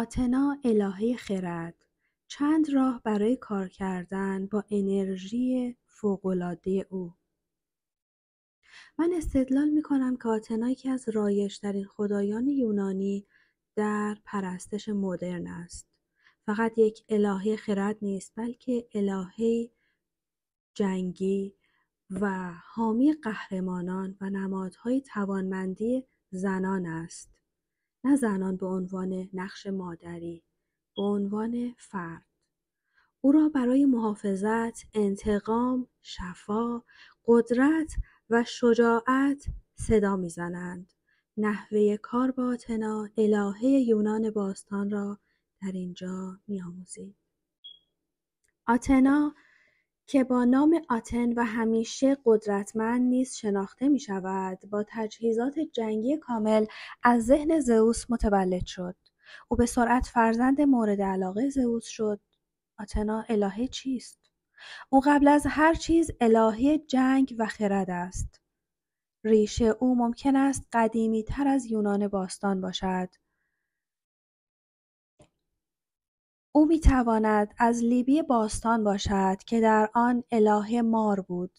آتنا الهه خرد چند راه برای کار کردن با انرژی فوقالعاده او من استدلال می کنم که آتنا یکی از رایشترین خدایان یونانی در پرستش مدرن است فقط یک الهه خرد نیست بلکه الهه جنگی و حامی قهرمانان و نمادهای توانمندی زنان است نه زنان به عنوان نقش مادری به عنوان فرد او را برای محافظت انتقام شفا قدرت و شجاعت صدا میزنند نحوه کار با آتنا الهه یونان باستان را در اینجا میآموزید. آتنا که با نام آتن و همیشه قدرتمند نیز شناخته می شود با تجهیزات جنگی کامل از ذهن زئوس متولد شد او به سرعت فرزند مورد علاقه زئوس شد آتنا الهه چیست او قبل از هر چیز الهه جنگ و خرد است ریشه او ممکن است قدیمی تر از یونان باستان باشد او تواند از لیبی باستان باشد که در آن الهه مار بود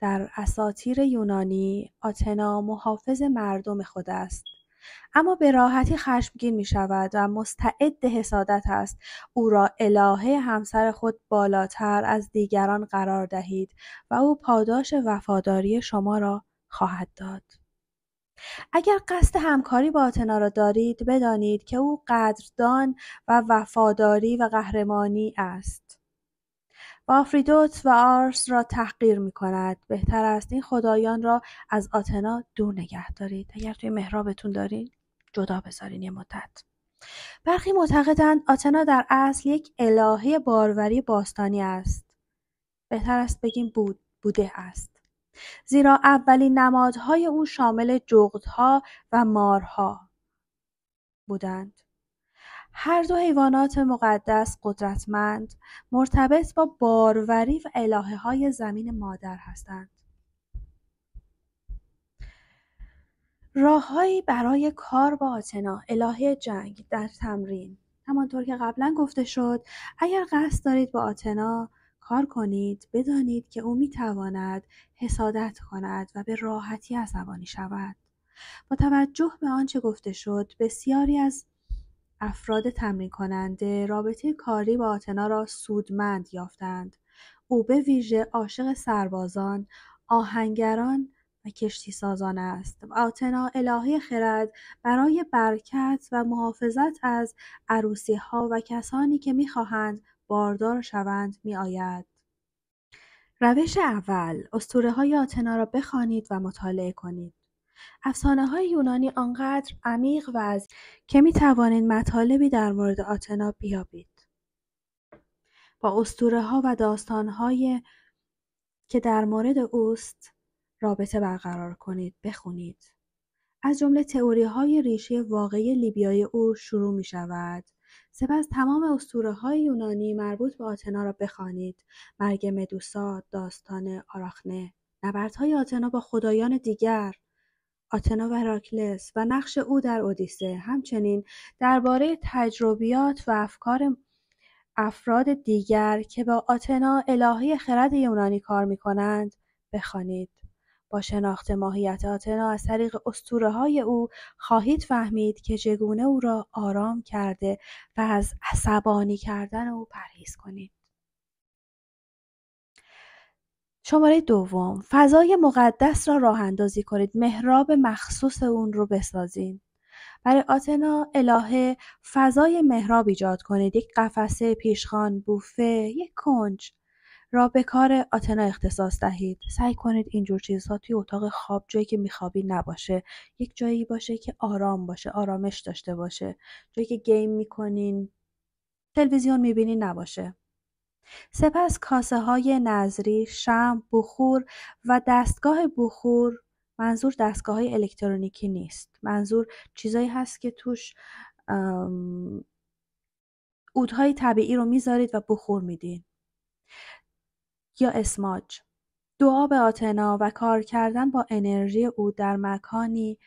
در اساطیر یونانی آتنا محافظ مردم خود است اما به راحتی خشمگین می شود و مستعد حسادت است او را الهه همسر خود بالاتر از دیگران قرار دهید و او پاداش وفاداری شما را خواهد داد اگر قصد همکاری با آتنا را دارید بدانید که او قدردان و وفاداری و قهرمانی است با آفریدوت و آرس را تحقیر می کند. بهتر است این خدایان را از آتنا دور نگه دارید. اگر توی محرابتون دارین جدا بذارین یه مدت. برخی معتقدند آتنا در اصل یک الهه باروری باستانی است. بهتر است بگیم بود بوده است. زیرا اولین نمادهای او شامل جغدها و مارها بودند. هر دو حیوانات مقدس قدرتمند مرتبط با باروری و الهه های زمین مادر هستند. راههایی برای کار با آتنا الهه جنگ در تمرین همانطور که قبلا گفته شد اگر قصد دارید با آتنا کار کنید بدانید که او میتواند حسادت کند و به راحتی عصبانی شود با توجه به آنچه گفته شد بسیاری از افراد تمرین کننده رابطه کاری با آتنا را سودمند یافتند او به ویژه عاشق سربازان آهنگران و کشتی سازان است و آتنا الهه خرد برای برکت و محافظت از عروسی ها و کسانی که میخواهند باردار شوند آید روش اول استوره های آتنا را بخوانید و مطالعه کنید افسانه های یونانی آنقدر عمیق و از که می توانید مطالبی در مورد آتنا بیابید با استوره ها و داستان های که در مورد اوست رابطه برقرار کنید بخونید از جمله تئوری های ریشه واقعی لیبیای او شروع می شود سپس تمام اسطوره های یونانی مربوط به آتنا را بخوانید مرگ مدوسا داستان آراخنه نبردهای آتنا با خدایان دیگر آتنا و راکلس و نقش او در اودیسه همچنین درباره تجربیات و افکار افراد دیگر که با آتنا الهه خرد یونانی کار می کنند بخوانید. با شناخت ماهیت آتنا از طریق اسطوره های او خواهید فهمید که چگونه او را آرام کرده و از عصبانی کردن او پرهیز کنید. شماره دوم فضای مقدس را راه اندازی کنید محراب مخصوص اون رو بسازید برای آتنا الهه فضای محراب ایجاد کنید یک قفسه پیشخان بوفه یک کنج را به کار آتنا اختصاص دهید سعی کنید اینجور چیزها توی اتاق خواب جایی که میخوابی نباشه یک جایی باشه که آرام باشه آرامش داشته باشه جایی که گیم میکنین تلویزیون میبینی نباشه سپس کاسه های نظری، شم، بخور و دستگاه بخور منظور دستگاه های الکترونیکی نیست منظور چیزایی هست که توش اودهای طبیعی رو میذارید و بخور میدین یا اسماج دعا به آتنا و کار کردن با انرژی او در مکانی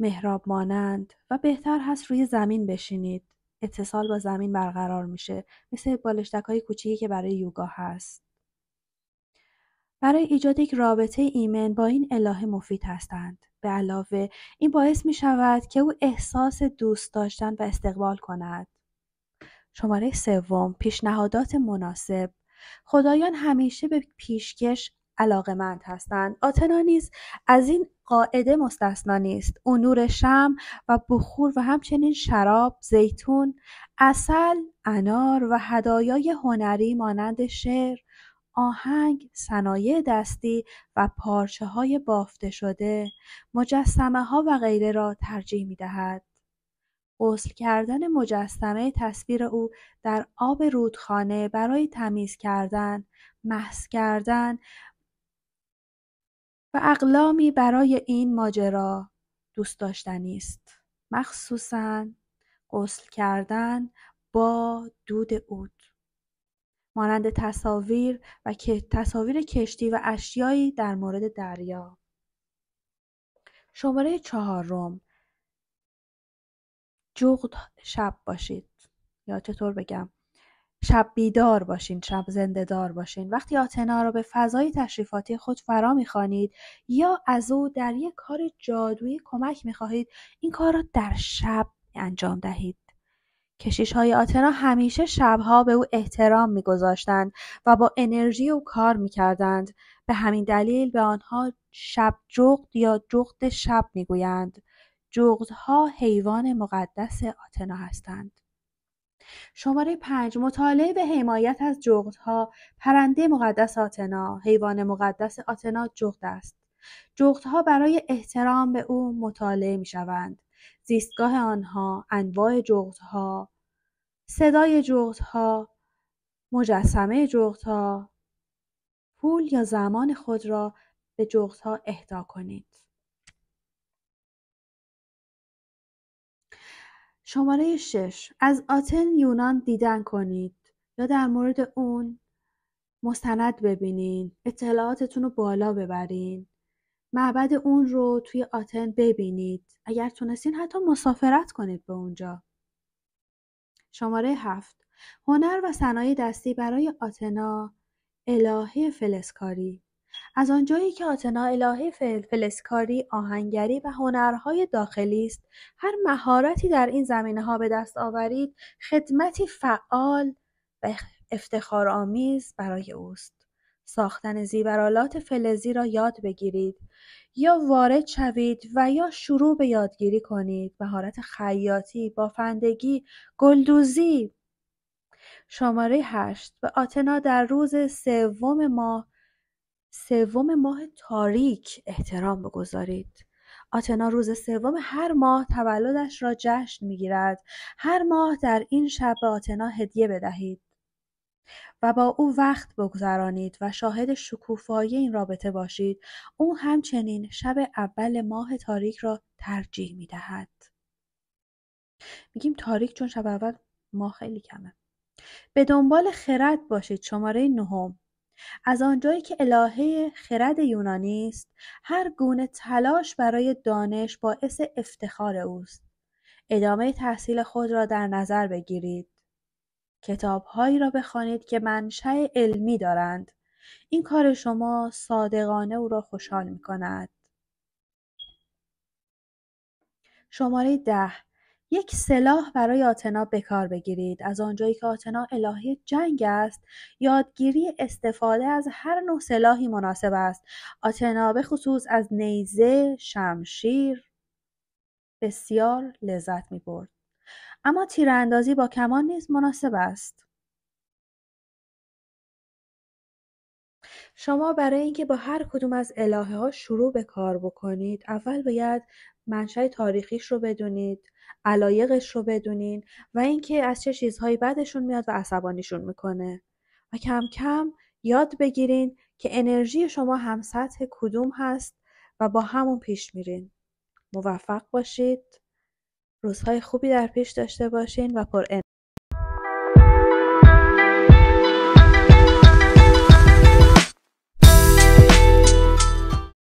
مهراب مانند و بهتر هست روی زمین بشینید اتصال با زمین برقرار میشه مثل بالشتک های کوچیکی که برای یوگا هست برای ایجاد یک رابطه ایمن با این الهه مفید هستند به علاوه این باعث می شود که او احساس دوست داشتن و استقبال کند شماره سوم پیشنهادات مناسب خدایان همیشه به پیشکش علاقمند هستند آتنا نیز از این قاعده مستثنا نیست او نور شم و بخور و همچنین شراب زیتون اصل انار و هدایای هنری مانند شعر آهنگ، صنایع دستی و پارچه های بافته شده، مجسمه ها و غیره را ترجیح می دهد. غسل کردن مجسمه تصویر او در آب رودخانه برای تمیز کردن، محس کردن و اقلامی برای این ماجرا دوست داشتنی است. مخصوصا غسل کردن با دود اود. مانند تصاویر و تصاویر کشتی و اشیایی در مورد دریا. شماره چهارم جغد شب باشید یا چطور بگم شب بیدار باشین شب زنده دار باشین وقتی آتنا رو به فضای تشریفاتی خود فرا میخوانید یا از او در یک کار جادویی کمک میخواهید این کار را در شب انجام دهید کشیش های آتنا همیشه شبها به او احترام میگذاشتند و با انرژی او کار میکردند به همین دلیل به آنها شب جغد یا جغد شب میگویند جغدها حیوان مقدس آتنا هستند. شماره پنج مطالعه به حمایت از جغدها پرنده مقدس آتنا حیوان مقدس آتنا جغد است جغدها برای احترام به او مطالعه می شوند زیستگاه آنها انواع جغدها صدای جغدها مجسمه جغدها پول یا زمان خود را به جغدها اهدا کنید شماره 6 از آتن یونان دیدن کنید یا در مورد اون مستند ببینین اطلاعاتتون رو بالا ببرین معبد اون رو توی آتن ببینید اگر تونستین حتی مسافرت کنید به اونجا شماره هفت هنر و صنایع دستی برای آتنا الهه فلسکاری از آنجایی که آتنا الهه فلسکاری، آهنگری و هنرهای داخلی است، هر مهارتی در این زمینه ها به دست آورید، خدمتی فعال و افتخارآمیز برای اوست. ساختن زیبرالات فلزی را یاد بگیرید یا وارد شوید و یا شروع به یادگیری کنید مهارت خیاطی بافندگی گلدوزی شماره هشت به آتنا در روز سوم ماه سوم ماه تاریک احترام بگذارید آتنا روز سوم هر ماه تولدش را جشن میگیرد هر ماه در این شب به آتنا هدیه بدهید و با او وقت بگذرانید و شاهد شکوفایی این رابطه باشید او همچنین شب اول ماه تاریک را ترجیح میدهد میگیم تاریک چون شب اول ماه خیلی کمه به دنبال خرد باشید شماره نهم از آنجایی که الهه خرد یونانی است هر گونه تلاش برای دانش باعث افتخار اوست ادامه تحصیل خود را در نظر بگیرید کتابهایی را بخوانید که منشأ علمی دارند این کار شما صادقانه او را خوشحال می کند. شماره ده یک سلاح برای آتنا به کار بگیرید از آنجایی که آتنا الهه جنگ است یادگیری استفاده از هر نوع سلاحی مناسب است آتنا به خصوص از نیزه شمشیر بسیار لذت می برد اما تیراندازی با کمان نیز مناسب است شما برای اینکه با هر کدوم از الهه ها شروع به کار بکنید اول باید منشأ تاریخیش رو بدونید علایقش رو بدونین و اینکه از چه چیزهایی بدشون میاد و عصبانیشون میکنه و کم کم یاد بگیرین که انرژی شما هم سطح کدوم هست و با همون پیش میرین موفق باشید روزهای خوبی در پیش داشته باشین و پر